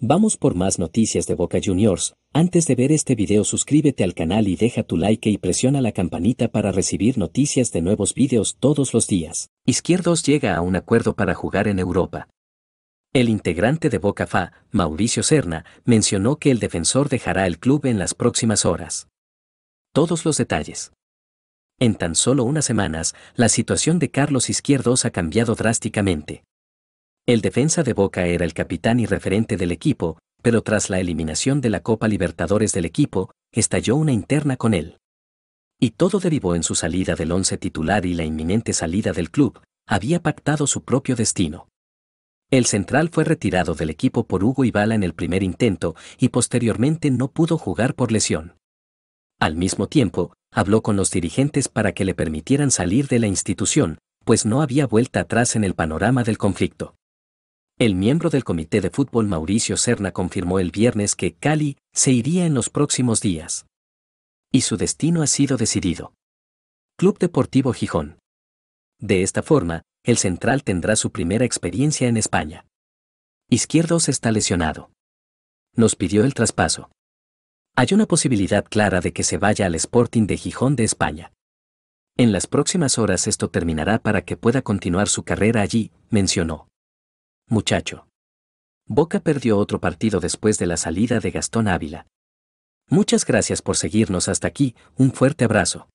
Vamos por más noticias de Boca Juniors. Antes de ver este video suscríbete al canal y deja tu like y presiona la campanita para recibir noticias de nuevos videos todos los días. Izquierdos llega a un acuerdo para jugar en Europa. El integrante de Boca Fa, Mauricio Serna, mencionó que el defensor dejará el club en las próximas horas. Todos los detalles. En tan solo unas semanas, la situación de Carlos Izquierdos ha cambiado drásticamente. El defensa de Boca era el capitán y referente del equipo, pero tras la eliminación de la Copa Libertadores del equipo, estalló una interna con él. Y todo derivó en su salida del once titular y la inminente salida del club, había pactado su propio destino. El central fue retirado del equipo por Hugo Ibala en el primer intento y posteriormente no pudo jugar por lesión. Al mismo tiempo, habló con los dirigentes para que le permitieran salir de la institución, pues no había vuelta atrás en el panorama del conflicto. El miembro del Comité de Fútbol Mauricio Serna confirmó el viernes que Cali se iría en los próximos días. Y su destino ha sido decidido. Club Deportivo Gijón. De esta forma, el central tendrá su primera experiencia en España. Izquierdos está lesionado. Nos pidió el traspaso. Hay una posibilidad clara de que se vaya al Sporting de Gijón de España. En las próximas horas esto terminará para que pueda continuar su carrera allí, mencionó muchacho. Boca perdió otro partido después de la salida de Gastón Ávila. Muchas gracias por seguirnos hasta aquí, un fuerte abrazo.